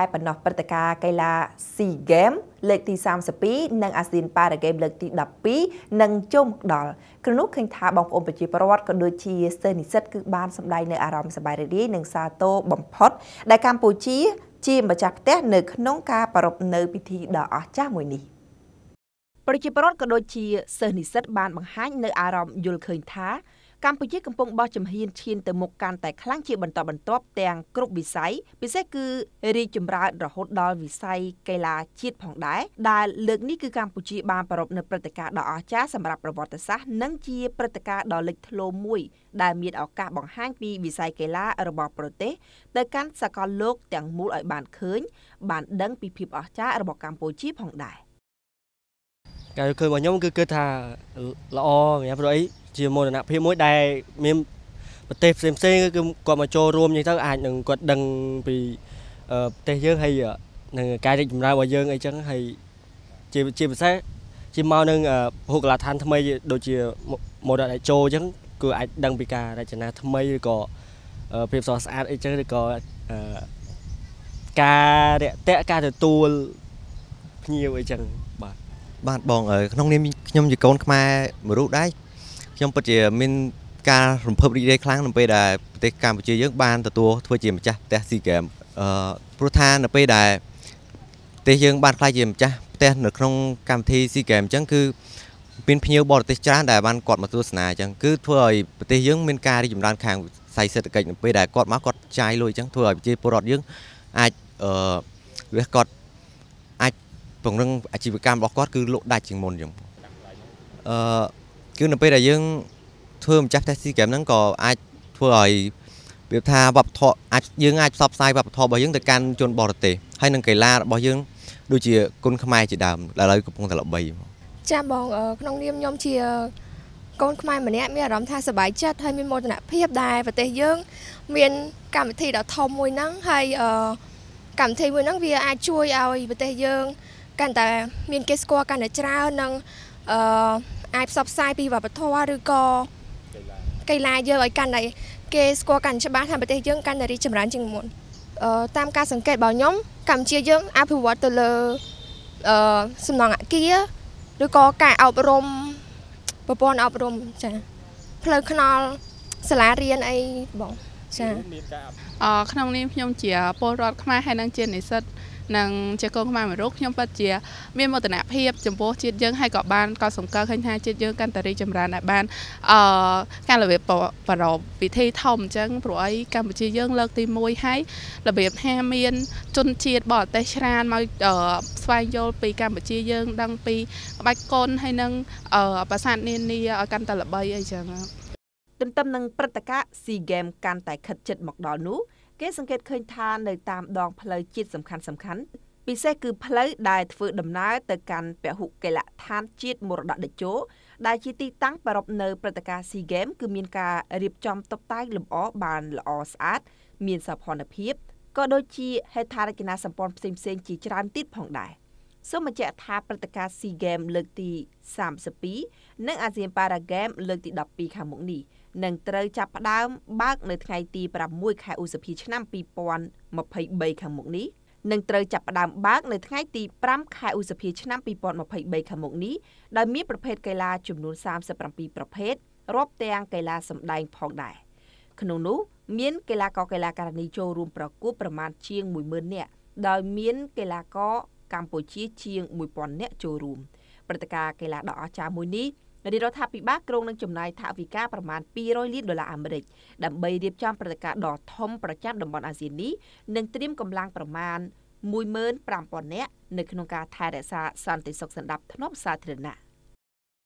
តែប៉ុណ្ណោះព្រឹត្តិការណ៍កីឡា SEA Games លើកទី32និងអាស៊ានប៉ារ៉ាហ្គេមលើកទី12នឹងជុំដល់ក្នុងនោះឃើញថាបងប្អូនប្រជាពលរដ្ឋក៏ដូចជាសិស្សនិស្សិតគឺបានសម្ដែងនៅអារម្មណ៍សប្បាយរីករាយនិងសាទរបំផុត ដែលកម្ពុជាជាម្ចាស់ផ្ទះនៅក្នុងការប្រារព្ធនៅពិធីដ៏អស្ចារ្យមួយនេះប្រជាពលរដ្ឋក៏ដូចជាសិស្សនិស្សិត បានបង្ហាញនៅ អារម្មណ៍យល់ឃើញថាកម្ពុជាកំពុងបោះជំហានឈានទៅមុខកាន់តែខ្លាំងជាបន្តបន្ទាប់ទាំងគ្រប់វិស័យពិសេសគឺរីកចម្រើនរហូតដល់វិស័យកីឡាជាតិផងដែរដែលលើកនេះគឺកម្ពុជាបានប្រពន្ធនៅព្រឹត្តិការណ៍ដ៏អស្ចារ្យសម្រាប់ប្រវត្តិសាស្ត្រនិងជាព្រឹត្តិការណ៍ដ៏លេចធ្លោមួយ ដែលមានឱកាសបង្ហាញពីវិស័យកីឡារបស់ប្រទេសទៅកាន់សកលលោក ទាំងមូលឲ្យបានឃើញបានដឹងពីភាពអស្ចារ្យរបស់កម្ពុជាផងដែរ។ការយល់ឃើញរបស់ខ្ញុំគឺគិតថាល្អសម្រាប់ព្រោះអីជាមោទនភាពមួយដែលមានប្រទេសផ្សេងផ្សេងគឺគាត់មកចូលរួមអញ្ចឹងទៅអាចនឹងគាត់ដឹងពីប្រទេសយើងហើយនឹងការរីកចម្រើនរបស់យើងអីចឹងហើយជាជាពិសេសជាមកនឹងហុកលាឋានថ្មីដូចជាមោដដែលចូលអញ្ចឹងគឺអាចដឹងពីការរចនាថ្មីឬក៏ភាពស្រស់ស្អាតអីចឹងឬក៏ការរយៈការទទួលភ្ញៀវអីចឹងបាទបងក្នុងនាមខ្ញុំជាកូនខ្មែរមួយរូបដែរខ្ញុំពិតជាមានការរំភើបរីករាយខ្លាំងនៅពេលដែលប្រទេសកម្ពុជាយើងបានទទួលធ្វើជាម្ចាស់ផ្ទះស៊ីហ្គេមអឺព្រោះថានៅពេលដែលប្រទេសយើងបានក្លាយជាម្ចាស់ផ្ទះនៅក្នុងកម្មវិធីស៊ីហ្គេមអញ្ចឹងគឺមានភ្ញៀវបរទេសច្រើនដែលបានគាត់មកទស្សនាអញ្ចឹងគឺធ្វើឲ្យប្រទេសយើងមានការរីកចម្រើនខាងវិស័យសេដ្ឋកិច្ចនៅពេលដែលគាត់មកគាត់ចាយលុយអញ្ចឹងធ្វើឲ្យប្រជាពលរដ្ឋយើងអាចអឺវាគាត់ពង្រឹងអាជីវកម្មរបស់គាត់គឺលក់ដាច់ជាងមុនអញ្ចឹងអឺគឺនៅពេលដែលយើងធ្វើម្ចាស់ផ្ទះស៊ីហ្គេមហ្នឹងក៏អាចធ្វើឲ្យវាថាវប្បធម៌អាចយើងអាចផ្សព្វផ្សាយវប្បធម៌របស់យើងទៅកាន់ជនបរទេសហើយនឹងកីឡារបស់យើង ដូចជាគុណខ្មែរជាដើមឥឡូវកំពុងតែល្បី ចាបងក្នុងនាមខ្ញុំជាកូនខ្មែរម្នាក់មានអារម្មណ៍ថាសប្បាយចិត្តហើយមានមោទនភាពដែលប្រទេសយើងមានកម្មវិធីដ៏ធំមួយហ្នឹងហើយកម្មវិធីមួយហ្នឹងវាអាចជួយឲ្យប្រទេសយើងកាន់តែមានគេស្គាល់កាន់តែច្រើននិងអឺអាចផ្សព្វផ្សាយពីវប្បធម៌ឬក៏កីឡាយើងឲ្យកាន់តែគេស្គាល់កាន់ច្បាស់ថាប្រទេសយើងកាន់តែរីកចម្រើនជាងមុនអឺតាមការសង្កេតរបស់ខ្ញុំ កម្ពុជាយើងអភិវឌ្ឍទៅលើអឺសំណង់អគារឬក៏ការអប់រំប្រព័ន្ធអប់រំចាផ្លូវថ្នល់សាលារៀនអីបងចាអឺក្នុងនាមខ្ញុំជាពលរដ្ឋខ្មែរហើយនឹងជានិស្សិតនិងជាកូនខ្មែរមួយរូបខ្ញុំពិតជាមានមោទនភាពចំពោះជាតិយើងហើយក៏បានកត់សម្គាល់ឃើញថាជាតិយើងកាន់តែរីកចម្រើនដែរបានអឺការរបៀបប្រពពិធីធំអញ្ចឹងព្រោះអីកម្ពុជាយើងលើកទី1ហើយរបៀបថាមាន ជនជាតិបរទេសច្រើនមកស្វែងយល់ពីកម្ពុជាយើងដឹងពីក្បាច់គុណហើយនិងប្រាសាទនានាឲ្យកាន់តែល្បីអីចឹងទន្ទឹមនឹងព្រឹត្តិការណ៍ SEA Games កាន់តែ ខិតជិតមកដល់នោះគេសង្កេតឃើញថានៅតាមដងផ្លូវជាតិសំខាន់សំខាន់ពិសេសគឺផ្លូវដែលធ្វើដំណើរទៅកាន់ពហុកីឡដ្ឋានជាតិមរតកតេជោដែលជាទីតាំងប្រ rup នៅព្រឹត្តិការណ៍ SEA Games គឺមានការរៀបចំតុបតែងលម្អបានល្អស្អាតមានសោភ័ណភាពក៏ដូចជាហេដ្ឋារចនាសម្ព័ន្ធផ្សេងៗជាច្រើនទៀតផងដែរសូមបញ្ជាក់ថាព្រឹត្តិការណ៍ SEA Games លើកទី32និង ASEAN Para Games លើកទី12ខាងមុខនេះនិងត្រូវចាប់ផ្ដើមបើកនៅថ្ងៃទី6ខែឧសភាឆ្នាំ2023ខាងមុខនេះនឹងត្រូវចាប់ផ្ដើមបើកនៅថ្ងៃទី5ខែឧសភាឆ្នាំ2023ខាងមុខនេះដោយមានប្រភេទកីឡាចំនួន37ប្រភេទរាប់ទាំងកីឡាសម្ដែងផងដែរក្នុងនោះមានកីឡាករកីឡាការិនីចូលរួមប្រកួតប្រមាណជាង10000នាក់ដោយមានកីឡាករកម្ពុជាជាង1000នាក់ចូលរួមព្រឹត្តិការណ៍កីឡាដ៏អស្ចារ្យមួយនេះរាជរដ្ឋាភិបាលក្រុងនឹងចំណាយថវិកាប្រមាណ200លានដុល្លារអាមេរិកដើម្បីរៀបចំព្រឹត្តិការណ៍ដ៏ធំប្រចាំតំបន់អាស៊ាននេះនិងត្រៀមកម្លាំងប្រមាណ15000នាក់នៅក្នុងការថែរក្សាសន្តិសុខសណ្ដាប់ធ្នាប់សាធារណៈ។